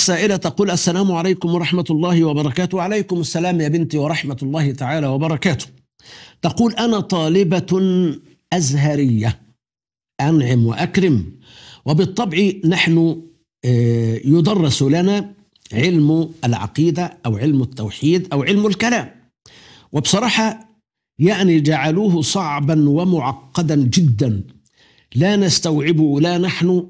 السائلة تقول السلام عليكم ورحمة الله وبركاته وعليكم السلام يا بنتي ورحمة الله تعالى وبركاته تقول أنا طالبة أزهرية أنعم وأكرم وبالطبع نحن آه، يدرس لنا علم العقيدة أو علم التوحيد أو علم الكلام وبصراحة يعني جعلوه صعبا ومعقدا جدا لا نستوعبه لا نحن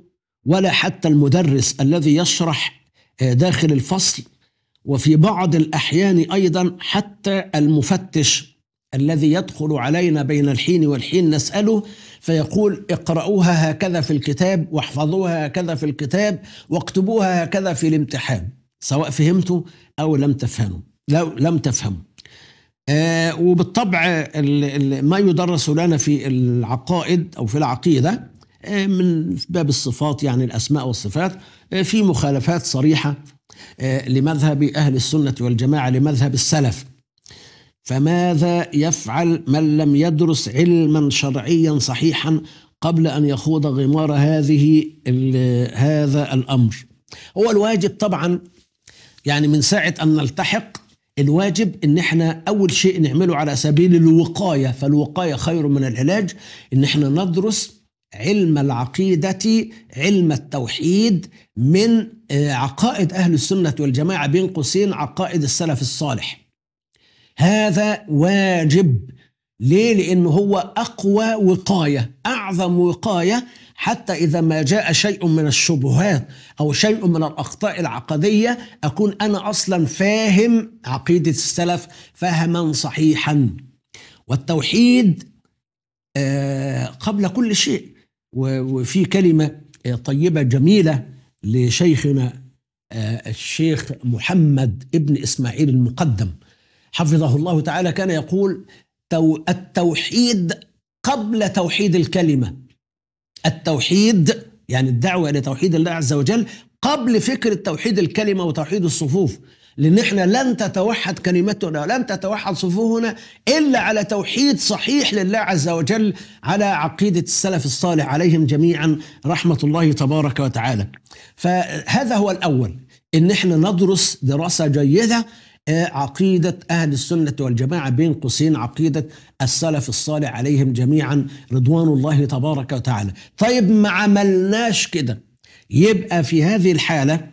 ولا حتى المدرس الذي يشرح داخل الفصل وفي بعض الأحيان أيضا حتى المفتش الذي يدخل علينا بين الحين والحين نسأله فيقول اقرأوها هكذا في الكتاب واحفظوها هكذا في الكتاب واكتبوها هكذا في الامتحان سواء فهمتوا أو لم تفهموا لو لم تفهموا آه وبالطبع ما يدرس لنا في العقائد أو في العقيدة آه، من باب الصفات يعني الأسماء والصفات آه، في مخالفات صريحة آه، لمذهب أهل السنة والجماعة لمذهب السلف فماذا يفعل من لم يدرس علما شرعيا صحيحا قبل أن يخوض غمار هذه هذا الأمر هو الواجب طبعا يعني من ساعة أن نلتحق الواجب ان احنا اول شيء نعمله على سبيل الوقايه فالوقايه خير من العلاج ان احنا ندرس علم العقيدة علم التوحيد من آه، عقائد أهل السنة والجماعة بين قوسين عقائد السلف الصالح هذا واجب ليه؟ لأنه هو أقوى وقاية أعظم وقاية حتى إذا ما جاء شيء من الشبهات أو شيء من الأخطاء العقدية أكون أنا أصلا فاهم عقيدة السلف فهما صحيحا والتوحيد آه، قبل كل شيء وفي كلمة آه، طيبة جميلة لشيخنا آه، الشيخ محمد ابن إسماعيل المقدم حفظه الله تعالى كان يقول التوحيد قبل توحيد الكلمة التوحيد يعني الدعوة إلى توحيد الله عز وجل قبل فكرة توحيد الكلمة وتوحيد الصفوف لأن احنا لن تتوحد كلمتنا ولن تتوحد صفوفنا إلا على توحيد صحيح لله عز وجل على عقيدة السلف الصالح عليهم جميعا رحمة الله تبارك وتعالى فهذا هو الأول إن احنا ندرس دراسة جيدة آه، عقيدة أهل السنة والجماعة بين قوسين عقيدة السلف الصالح عليهم جميعا رضوان الله تبارك وتعالى طيب ما عملناش كده يبقى في هذه الحالة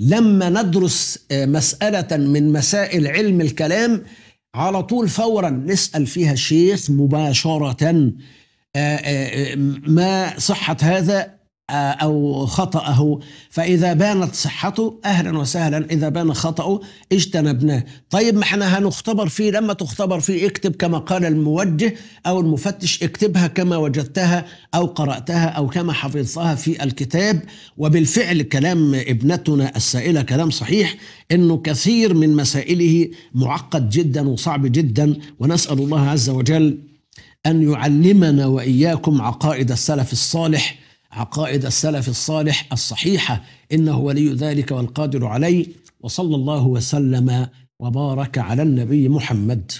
لما ندرس آه، مسألة من مسائل علم الكلام على طول فورا نسأل فيها الشيخ مباشرة آه، آه، ما صحة هذا أو خطأه فإذا بانت صحته أهلا وسهلا إذا بان خطأه اجتنبناه طيب ما احنا هنختبر فيه لما تختبر فيه اكتب كما قال الموجه أو المفتش اكتبها كما وجدتها أو قرأتها أو كما حفظتها في الكتاب وبالفعل كلام ابنتنا السائلة كلام صحيح أنه كثير من مسائله معقد جدا وصعب جدا ونسأل الله عز وجل أن يعلمنا وإياكم عقائد السلف الصالح عقائد السلف الصالح الصحيحه انه ولي ذلك والقادر عليه وصلى الله وسلم وبارك على النبي محمد